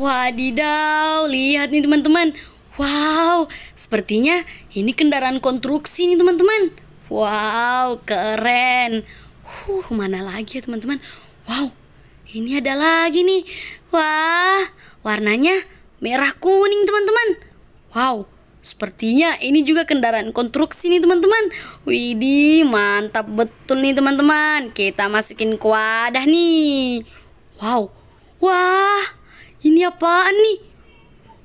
Wadidaw, lihat nih teman-teman. Wow, sepertinya ini kendaraan konstruksi nih teman-teman. Wow, keren. Huh, mana lagi ya teman-teman? Wow, ini ada lagi nih. Wah, warnanya merah kuning teman-teman. Wow, sepertinya ini juga kendaraan konstruksi nih teman-teman. Widih, mantap betul nih teman-teman. Kita masukin ke wadah nih. Wow, wah. Ini apaan nih?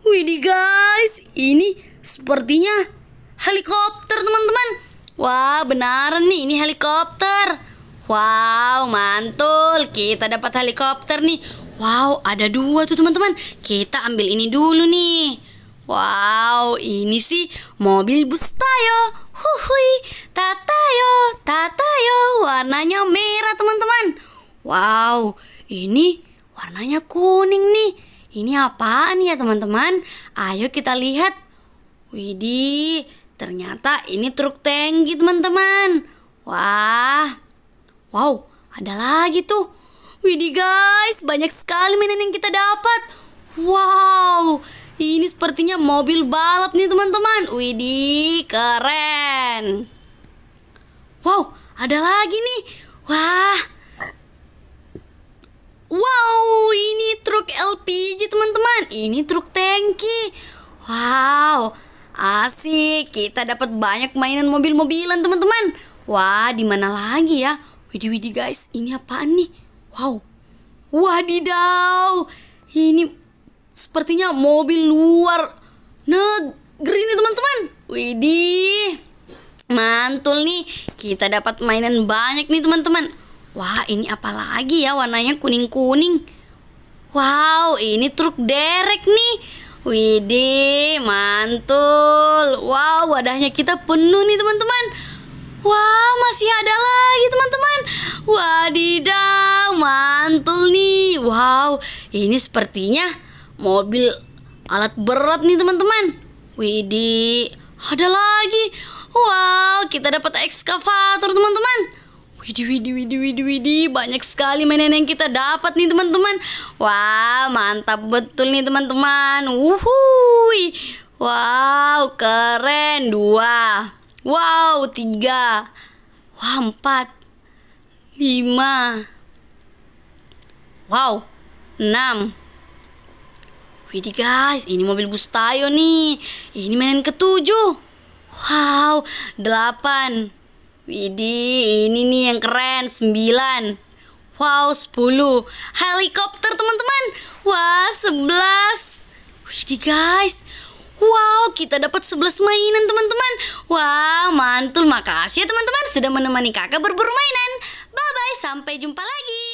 Widih guys, ini sepertinya helikopter teman-teman. Wah benar nih, ini helikopter. Wow mantul, kita dapat helikopter nih. Wow ada dua tuh teman-teman. Kita ambil ini dulu nih. Wow, ini sih mobil bus Tayo. Huhui, Tatayo, Tatayo. Warnanya merah, teman-teman. Wow, ini warnanya kuning nih. Ini apaan ya teman-teman? Ayo kita lihat. Widih, ternyata ini truk tangki teman-teman. Wah, wow, ada lagi tuh. Widih guys, banyak sekali mainan yang kita dapat. Wow, ini sepertinya mobil balap nih teman-teman. Widih, keren. Wow, ada lagi nih. Wah, Wow, ini truk LPG teman-teman. Ini truk tangki. Wow, asik. Kita dapat banyak mainan mobil-mobilan teman-teman. Wah, di mana lagi ya? Widih widih guys, ini apaan nih? Wow. Wadidaw. Ini sepertinya mobil luar negeri nih teman-teman. Widih. Mantul nih, kita dapat mainan banyak nih teman-teman. Wah, ini apa lagi ya warnanya kuning-kuning? Wow, ini truk derek nih. Widih, mantul. Wow, wadahnya kita penuh nih teman-teman. Wow, masih ada lagi teman-teman. Wadidaw, mantul nih. Wow, ini sepertinya mobil alat berat nih teman-teman. Widih, ada lagi. Wow, kita dapat ekskavator teman-teman. Widih, widih, widih, widih, widih, banyak sekali mainan yang kita dapat nih teman-teman. Wah, mantap betul nih teman-teman. Wuhui. Wow, keren. Dua. Wow, tiga. Wah, empat. Lima. Wow, enam. Widih guys, ini mobil bus tayo nih. Ini mainan ketujuh. Wow, delapan. Widih, ini nih yang keren, 9 Wow, 10 Helikopter teman-teman Wah, 11 Widih guys Wow, kita dapat 11 mainan teman-teman Wow, mantul Makasih ya teman-teman sudah menemani kakak berburu mainan Bye-bye, sampai jumpa lagi